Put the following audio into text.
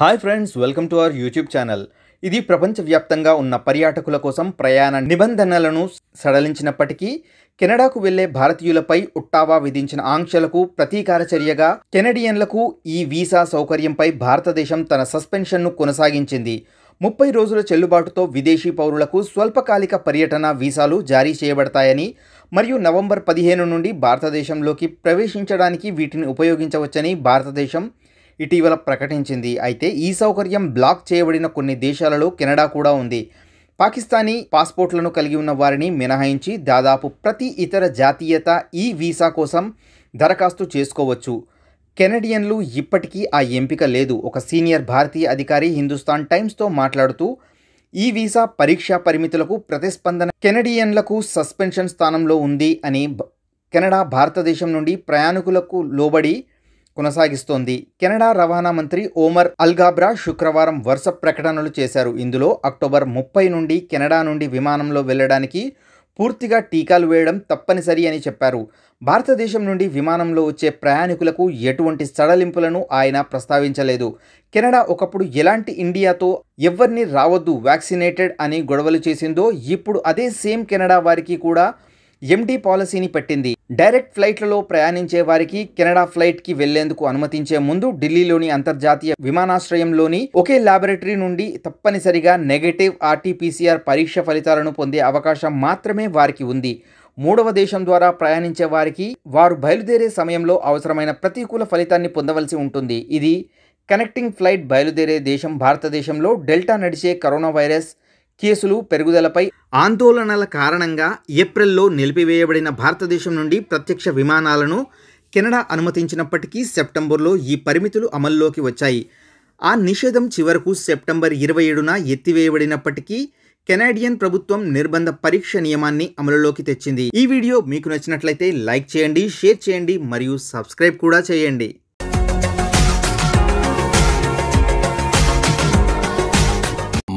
hi friends welcome to our YouTube channel ఇది ప్రపంచవ్యాప్తంగా ఉన్న పర్యాటకుల కోసం ప్రయాణ నిబంధనలను సడలించినప్పటికీ కెనడాకు వెళ్లే భారతీయులపై ఉట్టావా విధించిన ఆంక్షలకు ప్రతీకార చర్యగా కెనడియన్లకు ఈ వీసా సౌకర్యంపై భారతదేశం తన సస్పెన్షన్ను కొనసాగించింది ముప్పై రోజుల చెల్లుబాటుతో విదేశీ పౌరులకు స్వల్పకాలిక పర్యటన వీసాలు జారీ చేయబడతాయని మరియు నవంబర్ పదిహేను నుండి భారతదేశంలోకి ప్రవేశించడానికి వీటిని ఉపయోగించవచ్చని భారతదేశం ఇటీవల ప్రకటించింది అయితే ఈ సౌకర్యం బ్లాక్ చేయబడిన కొన్ని దేశాలలో కెనడా కూడా ఉంది పాకిస్తానీ పాస్పోర్ట్లను కలిగి ఉన్న వారిని మినహాయించి దాదాపు ప్రతి ఇతర జాతీయత ఈ వీసా కోసం దరఖాస్తు చేసుకోవచ్చు కెనడియన్లు ఇప్పటికీ ఆ ఎంపిక లేదు ఒక సీనియర్ భారతీయ అధికారి హిందుస్థాన్ టైమ్స్తో మాట్లాడుతూ ఈ వీసా పరీక్షా పరిమితులకు ప్రతిస్పందన కెనడియన్లకు సస్పెన్షన్ స్థానంలో ఉంది అని కెనడా భారతదేశం నుండి ప్రయాణికులకు లోబడి కొనసాగిస్తోంది కెనడా రవాణా మంత్రి ఓమర్ అల్గాబ్రా శుక్రవారం వరుస ప్రకటనలు చేశారు ఇందులో అక్టోబర్ ముప్పై నుండి కెనడా నుండి విమానంలో వెళ్లడానికి పూర్తిగా టీకాలు వేయడం తప్పనిసరి అని చెప్పారు భారతదేశం నుండి విమానంలో వచ్చే ప్రయాణికులకు ఎటువంటి సడలింపులను ఆయన ప్రస్తావించలేదు కెనడా ఒకప్పుడు ఎలాంటి ఇండియాతో ఎవరిని రావద్దు వ్యాక్సినేటెడ్ అని గొడవలు చేసిందో ఇప్పుడు అదే సేమ్ కెనడా వారికి కూడా ఎండి పాలసీని పెట్టింది డైరెక్ట్ ఫ్లైట్లలో ప్రయాణించే వారికి కెనడా ఫ్లైట్కి వెళ్లేందుకు అనుమతించే ముందు ఢిల్లీలోని అంతర్జాతీయ విమానాశ్రయంలోని ఒకే ల్యాబొరేటరీ నుండి తప్పనిసరిగా నెగటివ్ ఆర్టీపీసీఆర్ పరీక్ష ఫలితాలను పొందే అవకాశం మాత్రమే వారికి ఉంది మూడవ దేశం ద్వారా ప్రయాణించే వారికి వారు బయలుదేరే సమయంలో అవసరమైన ప్రతికూల ఫలితాన్ని పొందవలసి ఉంటుంది ఇది కనెక్టింగ్ ఫ్లైట్ బయలుదేరే దేశం భారతదేశంలో డెల్టా నడిచే కరోనా వైరస్ కేసులు పెరుగుదలపై ఆందోళనల కారణంగా ఏప్రిల్లో నిలిపివేయబడిన భారతదేశం నుండి ప్రత్యక్ష విమానాలను కెనడా అనుమతించినప్పటికీ సెప్టెంబర్లో ఈ పరిమితులు అమల్లోకి వచ్చాయి ఆ నిషేధం చివరకు సెప్టెంబర్ ఇరవై ఏడున ఎత్తివేయబడినప్పటికీ కెనాడియన్ ప్రభుత్వం నిర్బంధ పరీక్ష నియమాన్ని అమలులోకి తెచ్చింది ఈ వీడియో మీకు నచ్చినట్లయితే లైక్ చేయండి షేర్ చేయండి మరియు సబ్స్క్రైబ్ కూడా చేయండి